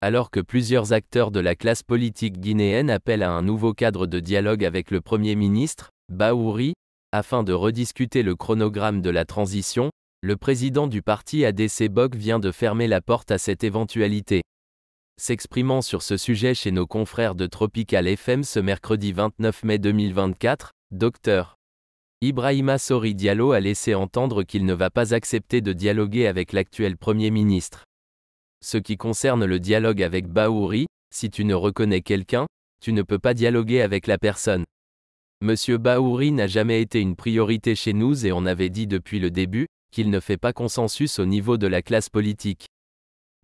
alors que plusieurs acteurs de la classe politique guinéenne appellent à un nouveau cadre de dialogue avec le Premier ministre, Baouri, afin de rediscuter le chronogramme de la transition, le président du parti ADC Bok vient de fermer la porte à cette éventualité. S'exprimant sur ce sujet chez nos confrères de Tropical FM ce mercredi 29 mai 2024, Dr. Ibrahima Sori Diallo a laissé entendre qu'il ne va pas accepter de dialoguer avec l'actuel Premier ministre. Ce qui concerne le dialogue avec Baouri, si tu ne reconnais quelqu'un, tu ne peux pas dialoguer avec la personne. Monsieur Baouri n'a jamais été une priorité chez nous et on avait dit depuis le début qu'il ne fait pas consensus au niveau de la classe politique.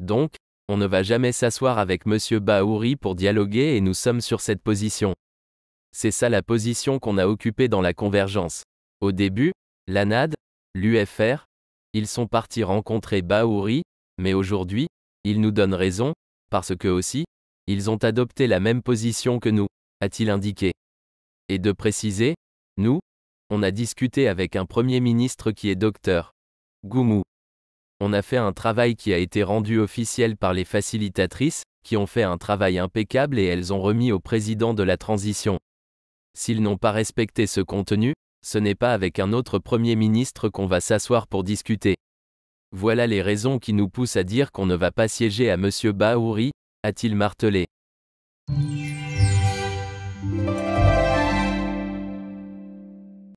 Donc, on ne va jamais s'asseoir avec Monsieur Baouri pour dialoguer et nous sommes sur cette position. C'est ça la position qu'on a occupée dans la convergence. Au début, l'ANAD, l'UFR, ils sont partis rencontrer Baouri, mais aujourd'hui, ils nous donnent raison, parce que aussi, ils ont adopté la même position que nous, a-t-il indiqué. Et de préciser, nous, on a discuté avec un Premier ministre qui est docteur. Goumou. On a fait un travail qui a été rendu officiel par les facilitatrices, qui ont fait un travail impeccable et elles ont remis au président de la transition. S'ils n'ont pas respecté ce contenu, ce n'est pas avec un autre Premier ministre qu'on va s'asseoir pour discuter. Voilà les raisons qui nous poussent à dire qu'on ne va pas siéger à M. Bahouri, a-t-il martelé.